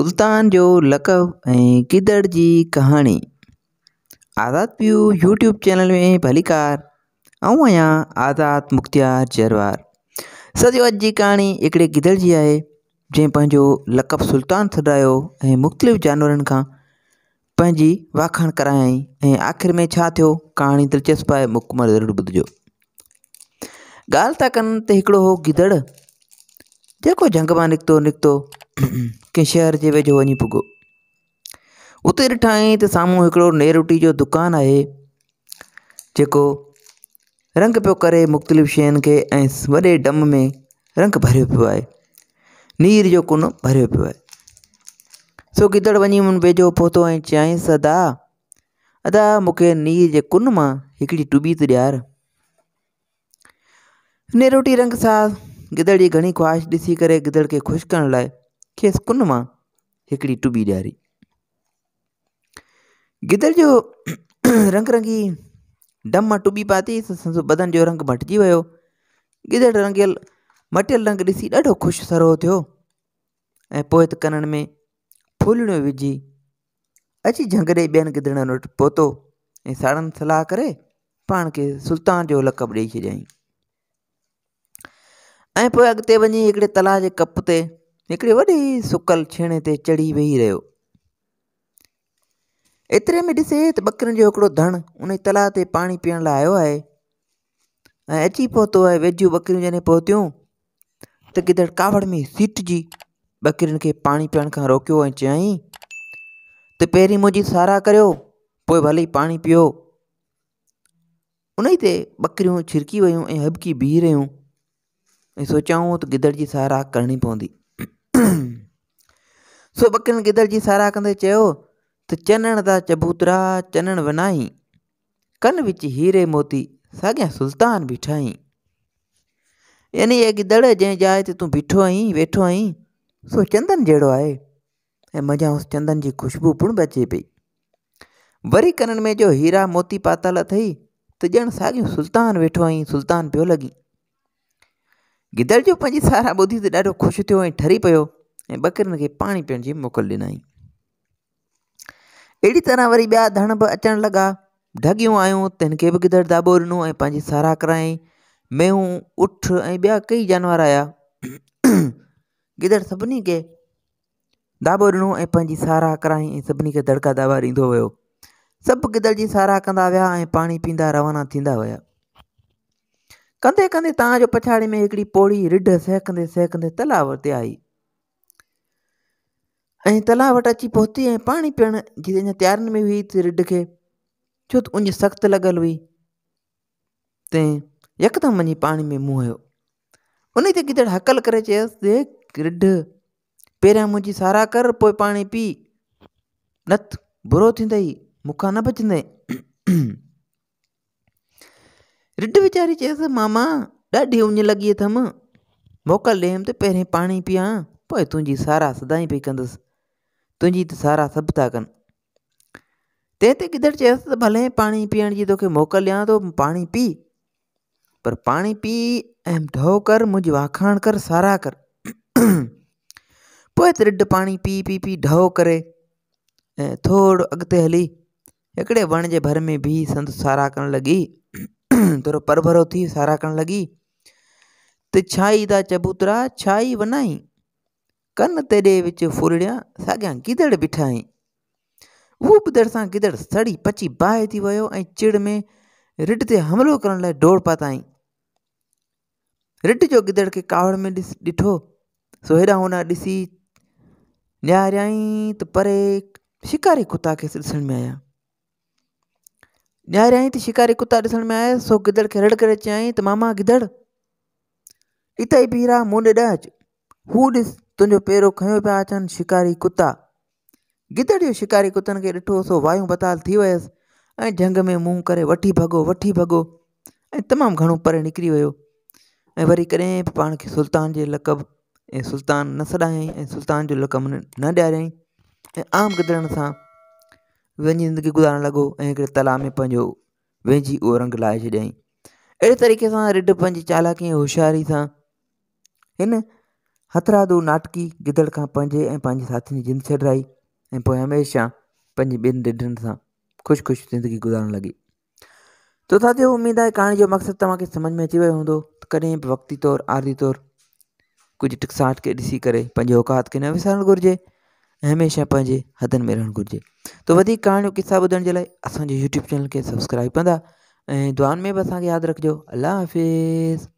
सुल्तान जो लकब ए गिदड़ की कहानी आज़ाद प्यू यूट्यूब चैनल में भलीकार आऊं आज़ाद मुख़्तियार जरवार सॼो अज की कहानी एक गिदड़ की है जंहिं लकब सुल्तान छॾायो मुख़्तलिफ़ जानवर का पंहिंजी वाखाण कराई आख़िर में थो कहानी दिलचस्प है मुकमल जरूर ॿुधिजो ॻाल्हि था कनि हो गिदड़ जो ᱡᱮᱠᱚ ᱡᱟᱝᱜᱢᱟ ᱱᱤᱠᱛᱚ कें शहर के वेझो वञी पुॻो उते ॾिठाईं त साम्हूं हिकिड़ो नेरुटी जो दुकान है जेको रंग पो कर मुख़्तलिफ़ शयुनि खे ऐं डम में रंग भरियो पो आहे नीर जो कुन भरियो पो आहे सो गिदड़ वही वेझो पहुतो ऐं चयाईंसि अदा अदा मुख्य नीर के कुन में हिकिड़ी टुॿी त ॾियार नेरुटी रंग सां गिदड़ जी घणी ख़्वाहिश ॾिसी करे गिदड़ के खुश करण लाइ कुन में हिकिड़ी टुॿी ॾियारी गिदड़ जो रंग रंगी डम मां टुॿी पाती संदसि बदन जो रंग मटिजी वियो गिदड़ रंगियल मटियल रंग ऐसी ॾाढो ख़ुशि सरो थियो ऐं पोइ में फूलणियूं विझी अची झंगड़े बेन गिदड़नि वटि पहुतो ऐं सलाह करे पान के सुल्तान जो लक़ब ॾेई छॾियईं ऐं पोइ अॻिते वञी हिकिड़े तलाह जे कप ते हिकिड़ी सुकल छेणे ते चढ़ी वेही रहियो एतरे में ऐसे तो ॿकरियुनि जो हिकिड़ो धण उन तलाह ते पाणी पीअण लाइ आयो आहे अची पौत है वेझ ॿकरियूं जॾहिं पहुतियूं गिदड़ कावड़ में सीटजी ॿकरियुनि खे पाणी पीअण खां रोकियो ऐं चयईं त सारा करियो पोइ भली पाणी पीओ उन ई छिरकी वियूं हबकी बीह रहियूं सोचाऊं त गिदड़ जी साराह करणी पवंदी सो ॿकिन गिदड़ जी साराह कंदे चयो त चनण दा चबूतरा चनण वनाई कन विच हीरे मोती साॻियां सुल्तान बीठाई यानी इहे गिदड़ जै जाए ते तूं बीठो आहीं वेठो आहीं सो चंदन जहिड़ो आहे ऐं मज़ा उस चंदन की ख़ुशबू पिणु बचे पई वरी कननि में जो हीरा मोती पातल अथई तो ॼण साॻियूं सुल्तान वेठो आहीं सुल्तान पियो लॻी गिदड़ जो पंहिंजी सारा ॿुधी त ॾाढो ख़ुशि थियो ऐं ठरी पियो ऐं बकरियुनि खे पाणी पीअण जी मोकल ॾिनई अहिड़ी तरह वरी ॿिया धण बि अचणु लॻा ढगियूं आयूं त हिन खे बि गिदड़ दाबो ॾिनो ऐं पंहिंजी साराह करायईं मेहूं उठ ऐं ॿिया कई जानवर आया गिदड़ सभिनी खे दाबो ॾिनो ऐं पंहिंजी साराह करायईं ऐं सभिनी खे दड़का दाबा ॾींदो वियो सभु गिदड़ जी साराह कंदा विया ऐं पाणी पींदा रवाना थींदा विया कंदे कंदे तव्हांजो पछाड़ी में हिकिड़ी पौड़ी रिढ सहकंदे सहकंदे तलाव ते आई ऐं तलाउ अची पौती ऐं पाणी पीअण जी अञा तयारियुनि में हुई रिढ के छो त उञ सख़्तु लॻल हुई तंहिं यकदमि वञी पाणी में मुँह उन गिदड़ हकल कर रिढ पहिरियां मुझी सारा कर पोइ पानी पी नत बुरो थींदई मूंखां न बचंदई रिढ वीचारी चयसि मामा ॾाढी उञ लॻी अथम मोकल ॾे त पहिरीं पाणी पीआ पोइ तुंहिंजी सारा सदाई पई कंदुसि तुंहिंजी त सारा सभु था कनि तंहिं ते गिदड़ चयसि त भले पाणी पीअण जी तोखे मोकल ॾियां थो पाणी पी पर पाणी पी ऐं ढो कर मुंहिंजो आखाण कर सारा कर पोइ त्रिड पाणी पी पी पी ढहो करे ऐं थोरो अॻिते हली हिकिड़े वण जे भर में बीह संदसि सारा करणु लॻी तोर पर भरोथी सारा करण लगी त छाई दा चबूतरा छाई बनाई कन तेरे विच फुरड़िया साॻियां गिदड़ बिठाई वो ॿुधण सां गिदड़ सड़ी पची बाहि थी वियो चिड़ में रिड ते हमिलो करण डोड़ पाताईं रिड जो गिदड़ के कावड़ में डिठो ॾिठो सो हेॾां होॾां ॾिसी परे शिकारी कुत्ता के ॾिसण में आया निहारे आई त शिकारी कुता ॾिसण में आया सो गिदड़ खे रड़ कर चयाईं त मामा गिदड़ इत ही बीह रहा मूं ॾे ॾह अचु हू ॾिस तुंहिंजो पेरो खयो पिया अचनि शिकारी कुता गिदड़ जो शिकारी कुतनि के ॾिठो सो वायूं बताल थी वियसि ऐं झंग में मुँह कर वी भगो वी भगो ए तमाम घणो परे निकिरी वियो ऐं वरी कदें बि पाण खे सुल्तान जे लकब ए सुल्तान न सदाई ऐं सुल्तान जो लकब न ॾियारियईं ऐं आम गिदड़नि सां वंजी ज़िंदगी गुज़ारण लगो ऐं तला में पंहिंजो वेझी ओरंग लाहे छॾियईं अहिड़े तरीक़े से रिड पंहिंजी चालाकी होशियारी सां हिन हथरादो नाटकी गिदड़ का पंहिंजे ऐं पंहिंजे साथियुनि जिंद छॾाई ऐं पोइ हमेशह पंहिंजे से खुश खुश ज़िंदगी गुजारण लगी तो साथियो उमेद आहे कहाणी जो मक़सदु तव्हांखे सम्झ में अची वियो हूंदो त कॾहिं बि वक़्ती तौरु आरती तौर कुछ टिकसाट के ऐसी करे पंहिंजे औकात खे न विसारणु घुरिजे हमेशा पंहिंजे हद में रहन घुरिजे तो कहानियों किस्सा बुद्ध के लिए लाइ यूट्यूब चैनल के सब्सक्राइब कंदा ऐं में भी अस याद रखो अल्लाह हाफ़िज़